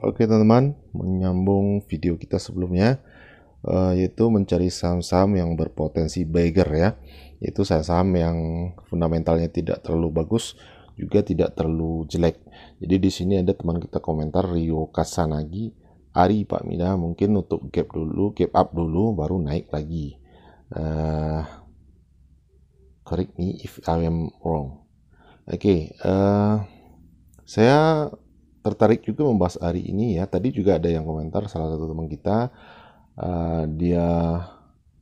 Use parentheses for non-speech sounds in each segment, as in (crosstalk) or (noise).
Oke teman-teman, menyambung video kita sebelumnya uh, yaitu mencari saham-saham yang berpotensi bagger ya. Itu saham-saham yang fundamentalnya tidak terlalu bagus juga tidak terlalu jelek. Jadi di sini ada teman kita komentar Rio Kasanagi, Ari Pak Mina mungkin nutup gap dulu, gap up dulu baru naik lagi. Uh, correct me if I am wrong. Oke, okay, uh, eh, saya tertarik juga membahas hari ini ya. Tadi juga ada yang komentar salah satu teman kita uh, dia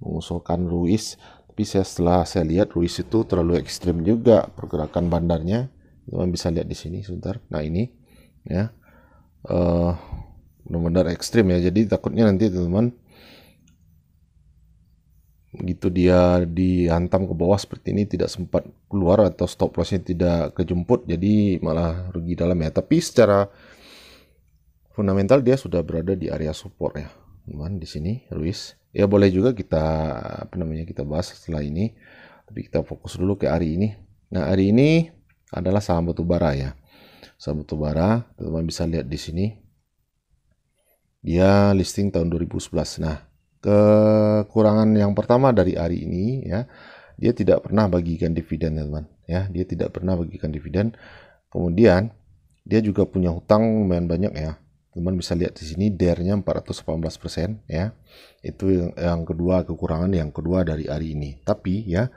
mengusulkan Ruiz, tapi saya setelah saya lihat Ruiz itu terlalu ekstrim juga pergerakan bandarnya. Teman bisa lihat di sini sebentar. Nah ini ya uh, benar-benar ekstrim ya. Jadi takutnya nanti teman-teman begitu dia dihantam ke bawah seperti ini tidak sempat keluar atau stop lossnya tidak kejemput jadi malah rugi dalam ya tapi secara fundamental dia sudah berada di area support ya teman di sini Ruiz ya boleh juga kita apa namanya kita bahas setelah ini tapi kita fokus dulu ke hari ini nah hari ini adalah saham batubara ya saham batubara teman-teman bisa lihat di sini dia listing tahun 2011 nah kekurangan yang pertama dari Ari ini ya dia tidak pernah bagikan dividen ya teman ya dia tidak pernah bagikan dividen kemudian dia juga punya hutang lumayan banyak ya teman bisa lihat di sini dernya nya persen ya itu yang, yang kedua kekurangan yang kedua dari Ari ini tapi ya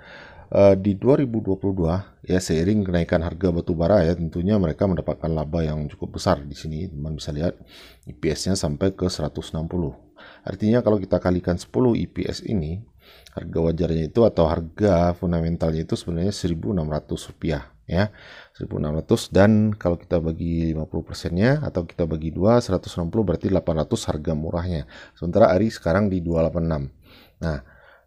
eh, di 2022 ya seiring kenaikan harga batu bara ya tentunya mereka mendapatkan laba yang cukup besar di sini teman bisa lihat IPS-nya sampai ke 160 Artinya kalau kita kalikan 10 IPS ini, harga wajarnya itu atau harga fundamentalnya itu sebenarnya 1.600 rupiah ya 1.600 dan kalau kita bagi 50 persennya atau kita bagi 2 160 berarti 800 harga murahnya sementara Ari sekarang di 286 nah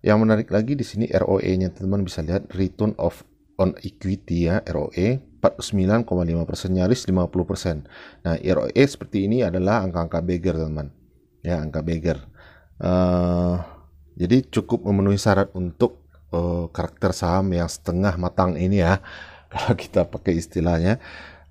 yang menarik lagi di sini ROE nya teman-teman bisa lihat return of on equity ya ROE 49,5 nyaris 50 nah ROE seperti ini adalah angka-angka beggar teman-teman ya angka beggar. Uh, eh, jadi cukup memenuhi syarat untuk uh, karakter saham yang setengah matang ini ya, (laughs) kalau kita pakai istilahnya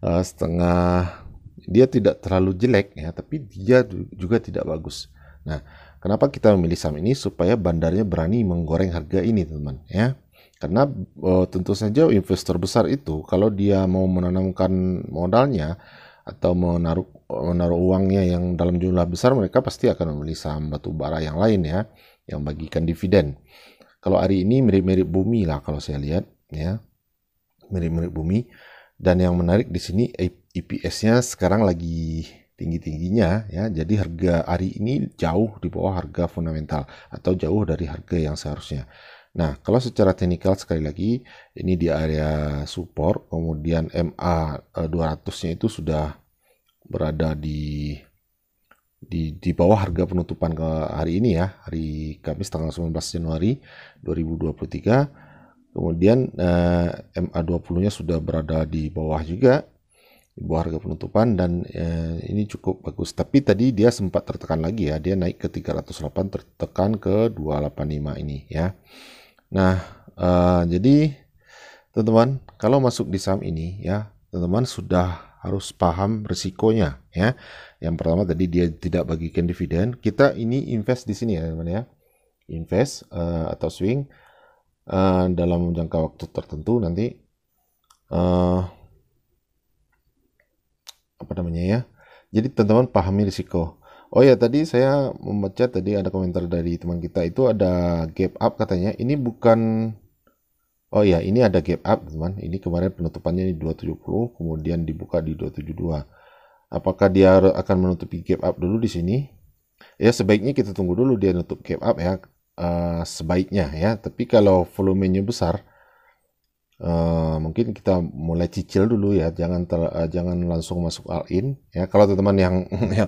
uh, setengah dia tidak terlalu jelek ya, tapi dia juga tidak bagus. Nah, kenapa kita memilih saham ini supaya bandarnya berani menggoreng harga ini, teman ya. Karena uh, tentu saja investor besar itu kalau dia mau menanamkan modalnya atau menaruh menaruh uangnya yang dalam jumlah besar mereka pasti akan membeli saham batu bara yang lain ya yang bagikan dividen. Kalau hari ini mirip-mirip bumi lah kalau saya lihat ya mirip-mirip bumi dan yang menarik di sini EPS-nya sekarang lagi tinggi-tingginya ya jadi harga hari ini jauh di bawah harga fundamental atau jauh dari harga yang seharusnya. Nah, kalau secara teknikal sekali lagi ini di area support, kemudian MA 200-nya e, itu sudah berada di di di bawah harga penutupan ke hari ini ya, hari Kamis tanggal 19 Januari 2023. Kemudian eh, MA 20-nya sudah berada di bawah juga di bawah harga penutupan dan eh, ini cukup bagus tapi tadi dia sempat tertekan lagi ya dia naik ke 308 tertekan ke 285 ini ya Nah, uh, jadi teman-teman, kalau masuk di saham ini ya, teman-teman sudah harus paham risikonya ya. Yang pertama tadi dia tidak bagikan dividen. Kita ini invest di sini ya, teman-teman ya. Invest uh, atau swing uh, dalam jangka waktu tertentu nanti uh, apa namanya ya. Jadi teman-teman pahami risiko. Oh ya tadi saya membaca tadi ada komentar dari teman kita itu ada gap up katanya. Ini bukan Oh ya, ini ada gap up, teman. Ini kemarin penutupannya di 270 kemudian dibuka di 272. Apakah dia akan menutupi gap up dulu di sini? Ya sebaiknya kita tunggu dulu dia nutup gap up ya. Uh, sebaiknya ya, tapi kalau volumenya besar Uh, mungkin kita mulai cicil dulu ya jangan ter, uh, jangan langsung masuk all in ya kalau teman-teman yang (laughs) yang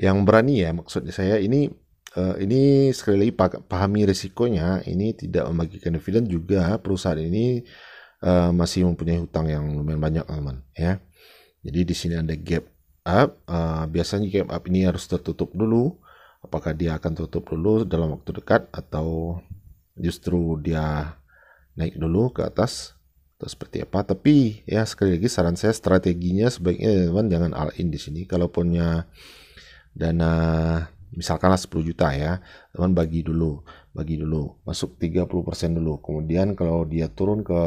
yang berani ya maksudnya saya ini uh, ini sekali lagi pahami risikonya ini tidak membagikan dividen juga perusahaan ini uh, masih mempunyai hutang yang lumayan banyak teman ya jadi di sini ada gap up uh, biasanya gap up ini harus tertutup dulu apakah dia akan tutup dulu dalam waktu dekat atau justru dia naik dulu ke atas atau seperti apa tapi ya sekali lagi saran saya strateginya sebaiknya teman jangan all in di sini kalaupunnya punya dana misalkanlah 10 juta ya teman bagi dulu bagi dulu masuk 30% dulu kemudian kalau dia turun ke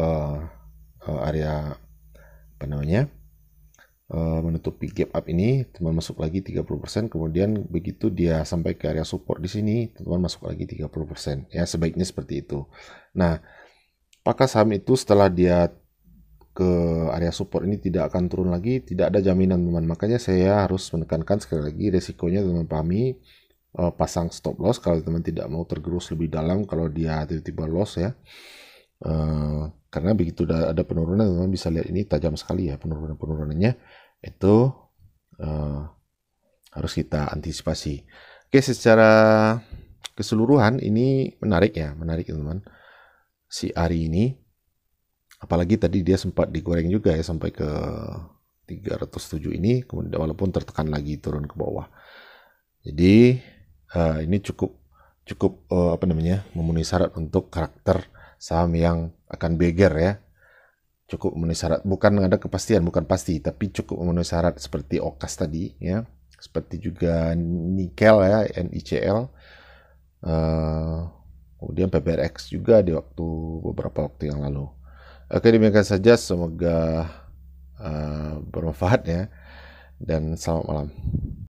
e, area apa namanya e, menutupi gap up ini teman masuk lagi 30% kemudian begitu dia sampai ke area support di sini teman masuk lagi 30% ya sebaiknya seperti itu nah apakah saham itu setelah dia ke area support ini tidak akan turun lagi, tidak ada jaminan teman. Makanya saya harus menekankan sekali lagi resikonya teman pahami uh, pasang stop loss kalau teman tidak mau tergerus lebih dalam kalau dia tiba-tiba loss ya. Uh, karena begitu ada penurunan teman bisa lihat ini tajam sekali ya penurunan penurunannya itu uh, harus kita antisipasi. Oke secara keseluruhan ini menarik ya menarik teman si Ari ini apalagi tadi dia sempat digoreng juga ya sampai ke 307 ini kemudian walaupun tertekan lagi turun ke bawah jadi uh, ini cukup cukup uh, apa namanya memenuhi syarat untuk karakter saham yang akan beger ya cukup memenuhi syarat bukan ada kepastian bukan pasti tapi cukup memenuhi syarat seperti okas tadi ya seperti juga nikel ya NICL uh, eh, kemudian PBRX juga di waktu beberapa waktu yang lalu Oke demikian saja semoga uh, bermanfaat ya dan selamat malam.